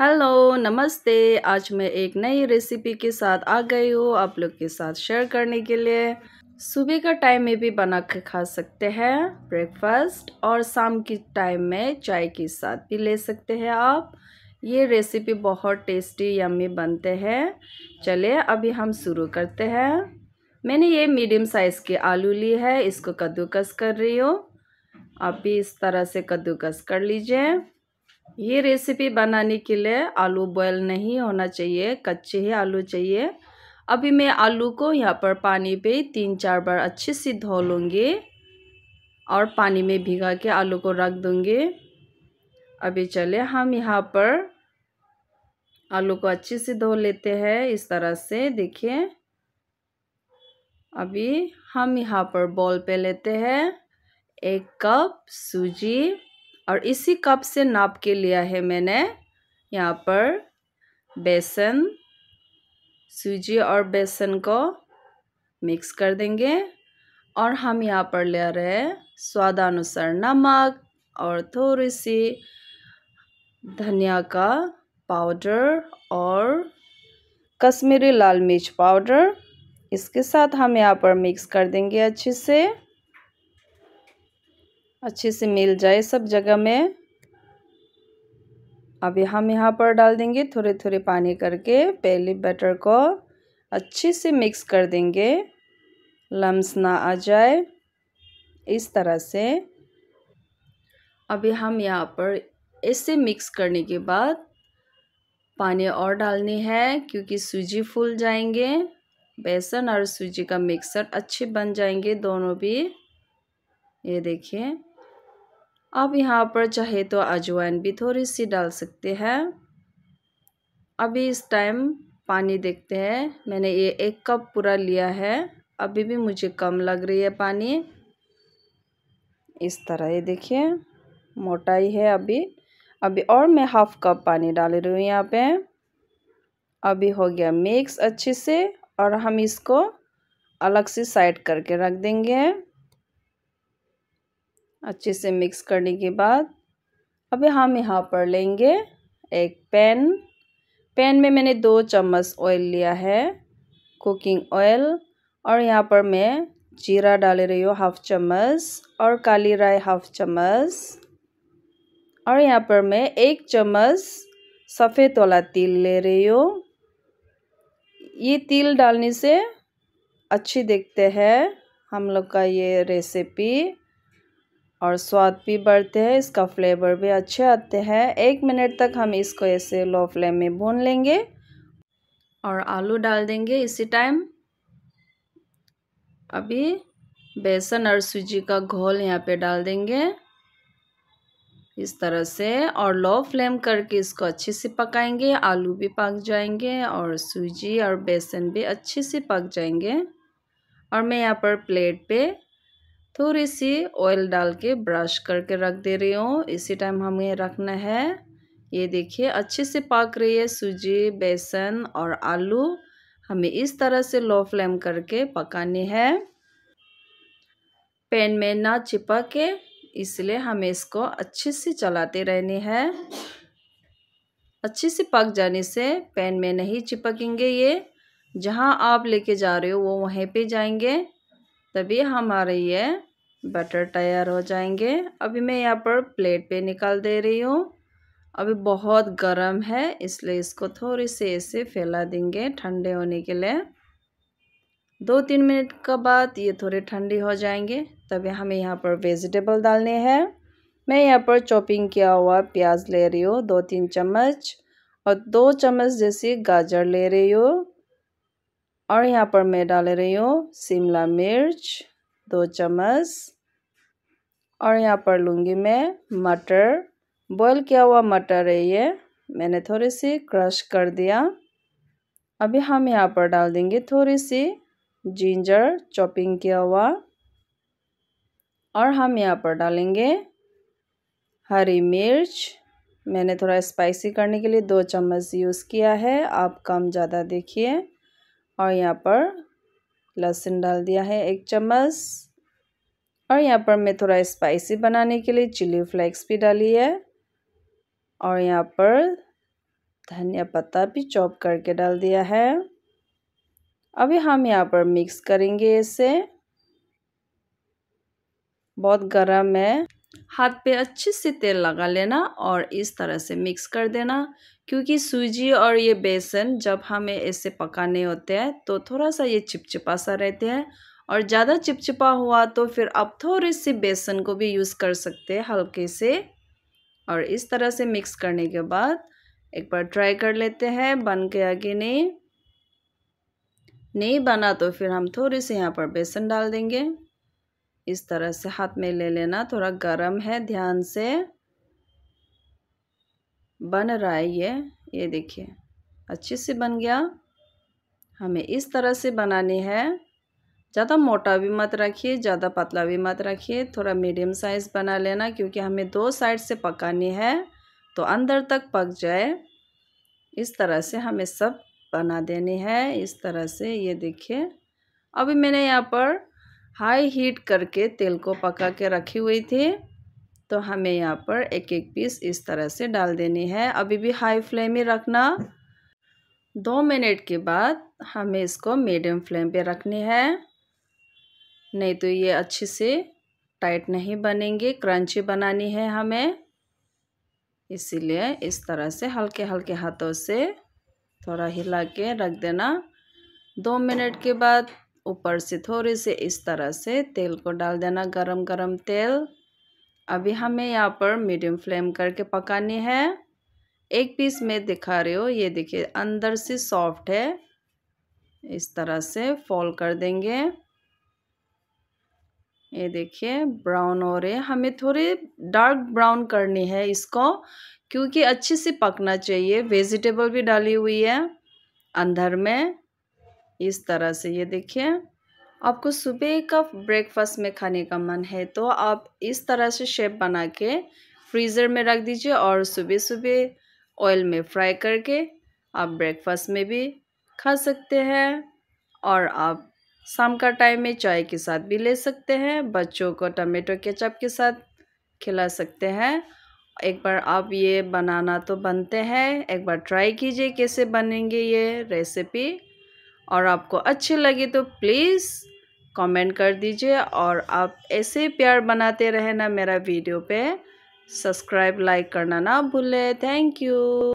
hello नमस्ते आज मैं एक नई रेसिपी के साथ आ गई हूँ आप लोग के साथ शेयर करने के लिए सुबह का टाइम में भी बना के खा सकते हैं ब्रेकफास्ट और शाम के टाइम में चाय के साथ भी ले सकते हैं आप ये रेसिपी बहुत टेस्टी यम्मी बनते हैं चलिए अभी हम शुरू करते हैं मैंने ये मीडियम साइज़ के आलू ली है इसको कद्दूकस कर रही हूँ आप भी इस तरह से कद्दूकस कर लीजिए ये रेसिपी बनाने के लिए आलू बॉयल नहीं होना चाहिए कच्चे ही आलू चाहिए अभी मैं आलू को यहाँ पर पानी पे तीन चार बार अच्छे से धो लूँगी और पानी में भिगा के आलू को रख दूँगी अभी चले हम यहाँ पर आलू को अच्छे से धो लेते हैं इस तरह से देखिए अभी हम यहाँ पर बॉल पे लेते हैं एक कप सूजी और इसी कप से नाप के लिया है मैंने यहाँ पर बेसन सूजी और बेसन को मिक्स कर देंगे और हम यहाँ पर ले रहे हैं स्वादानुसार नमक और थोड़ी सी धनिया का पाउडर और कश्मीरी लाल मिर्च पाउडर इसके साथ हम यहाँ पर मिक्स कर देंगे अच्छे से अच्छे से मिल जाए सब जगह में अब हम यहाँ पर डाल देंगे थोड़े थोड़े पानी करके पहले बटर को अच्छे से मिक्स कर देंगे लम्स ना आ जाए इस तरह से अभी हम यहाँ पर इसे मिक्स करने के बाद पानी और डालनी है क्योंकि सूजी फूल जाएंगे बेसन और सूजी का मिक्सर अच्छे बन जाएंगे दोनों भी ये देखिए आप यहाँ पर चाहे तो अजवाइन भी थोड़ी सी डाल सकते हैं अभी इस टाइम पानी देखते हैं मैंने ये एक कप पूरा लिया है अभी भी मुझे कम लग रही है पानी इस तरह ये देखिए मोटाई है अभी अभी और मैं हाफ कप पानी डाल रही हूँ यहाँ पे अभी हो गया मिक्स अच्छे से और हम इसको अलग से साइड करके रख देंगे अच्छे से मिक्स करने के बाद अब हम यहाँ पर लेंगे एक पैन पैन में मैंने दो चम्मच ऑयल लिया है कुकिंग ऑयल और यहाँ पर मैं जीरा डाल रही हूँ हाफ चम्मच और काली राय हाफ चम्मच और यहाँ पर मैं एक चम्मच सफ़ेद वाला तिल ले रही हूँ ये तिल डालने से अच्छी देखते हैं हम लोग का ये रेसिपी और स्वाद भी बढ़ते हैं इसका फ्लेवर भी अच्छे आते हैं एक मिनट तक हम इसको ऐसे लो फ्लेम में भून लेंगे और आलू डाल देंगे इसी टाइम अभी बेसन और सूजी का घोल यहाँ पे डाल देंगे इस तरह से और लो फ्लेम करके इसको अच्छे से पकाएंगे आलू भी पक जाएंगे और सूजी और बेसन भी अच्छे से पक जाएंगे और मैं यहाँ पर प्लेट पे थोड़ी सी ऑयल डाल के ब्रश करके रख दे रही हूँ इसी टाइम हमें रखना है ये देखिए अच्छे से पक रही है सूजी बेसन और आलू हमें इस तरह से लो फ्लेम करके पकानी है पैन में ना चिपक के इसलिए हमें इसको अच्छे से चलाते रहनी है अच्छे से पक जाने से पैन में नहीं चिपकेंगे ये जहाँ आप लेके जा रहे हो वो वहीं पे जाएंगे तभी हमारे ये बटर तैयार हो जाएंगे अभी मैं यहाँ पर प्लेट पे निकाल दे रही हूँ अभी बहुत गर्म है इसलिए इसको थोड़ी से ऐसे फैला देंगे ठंडे होने के लिए दो तीन मिनट के बाद ये थोड़े ठंडी हो जाएंगे तभी हमें यहाँ पर वेजिटेबल डालने हैं मैं यहाँ पर चॉपिंग किया हुआ प्याज ले रही हूँ दो तीन चम्मच और दो चम्मच जैसी गाजर ले रही हूँ और यहाँ पर मैं डाल रही हूँ शिमला मिर्च दो चम्मच और यहाँ पर लूँगी मैं मटर बॉईल किया हुआ मटर है ये मैंने थोड़ी सी क्रश कर दिया अभी हम यहाँ पर डाल देंगे थोड़ी सी जिंजर चॉपिंग किया हुआ और हम यहाँ पर डालेंगे हरी मिर्च मैंने थोड़ा स्पाइसी करने के लिए दो चम्मच यूज़ किया है आप कम ज़्यादा देखिए और यहाँ पर लहसुन डाल दिया है एक चम्मच और यहाँ पर मैं थोड़ा स्पाइसी बनाने के लिए चिली फ्लेक्स भी डाली है और यहाँ पर धनिया पत्ता भी चॉप करके डाल दिया है अभी हम यहाँ पर मिक्स करेंगे इसे बहुत गर्म है हाथ पे अच्छे से तेल लगा लेना और इस तरह से मिक्स कर देना क्योंकि सूजी और ये बेसन जब हमें ऐसे पकाने होते हैं तो थोड़ा सा ये चिपचिपा सा रहते हैं और ज़्यादा चिपचिपा हुआ तो फिर आप थोड़े से बेसन को भी यूज़ कर सकते हैं हल्के से और इस तरह से मिक्स करने के बाद एक बार ट्राई कर लेते हैं बन गया कि नहीं नहीं बना तो फिर हम थोड़े से यहाँ पर बेसन डाल देंगे इस तरह से हाथ में ले लेना थोड़ा गर्म है ध्यान से बन रहा है ये ये देखिए अच्छे से बन गया हमें इस तरह से बनानी है ज़्यादा मोटा भी मत रखिए ज़्यादा पतला भी मत रखिए थोड़ा मीडियम साइज़ बना लेना क्योंकि हमें दो साइड से पकानी है तो अंदर तक पक जाए इस तरह से हमें सब बना देनी है इस तरह से ये देखिए अभी मैंने यहाँ पर हाई हीट करके तेल को पका के रखी हुई थी तो हमें यहाँ पर एक एक पीस इस तरह से डाल देनी है अभी भी हाई फ्लेम ही रखना दो मिनट के बाद हमें इसको मीडियम फ्लेम पे रखनी है नहीं तो ये अच्छे से टाइट नहीं बनेंगे क्रंची बनानी है हमें इसीलिए इस तरह से हल्के हल्के हाथों से थोड़ा हिला के रख देना दो मिनट के बाद ऊपर से थोड़े से इस तरह से तेल को डाल देना गरम गरम तेल अभी हमें यहाँ पर मीडियम फ्लेम करके पकानी है एक पीस में दिखा रही हो ये देखिए अंदर से सॉफ्ट है इस तरह से फॉल कर देंगे ये देखिए ब्राउन हो रहे हमें थोड़े डार्क ब्राउन करनी है इसको क्योंकि अच्छे से पकना चाहिए वेजिटेबल भी डाली हुई है अंदर में इस तरह से ये देखिए आपको सुबह का ब्रेकफास्ट में खाने का मन है तो आप इस तरह से शेप बना के फ्रीज़र में रख दीजिए और सुबह सुबह ऑयल में फ्राई करके आप ब्रेकफास्ट में भी खा सकते हैं और आप शाम का टाइम में चाय के साथ भी ले सकते हैं बच्चों को टमेटो केचप के साथ खिला सकते हैं एक बार आप ये बनाना तो बनते हैं एक बार ट्राई कीजिए कैसे बनेंगे ये रेसिपी और आपको अच्छे लगे तो प्लीज़ कमेंट कर दीजिए और आप ऐसे प्यार बनाते रहना मेरा वीडियो पे सब्सक्राइब लाइक करना ना भूलें थैंक यू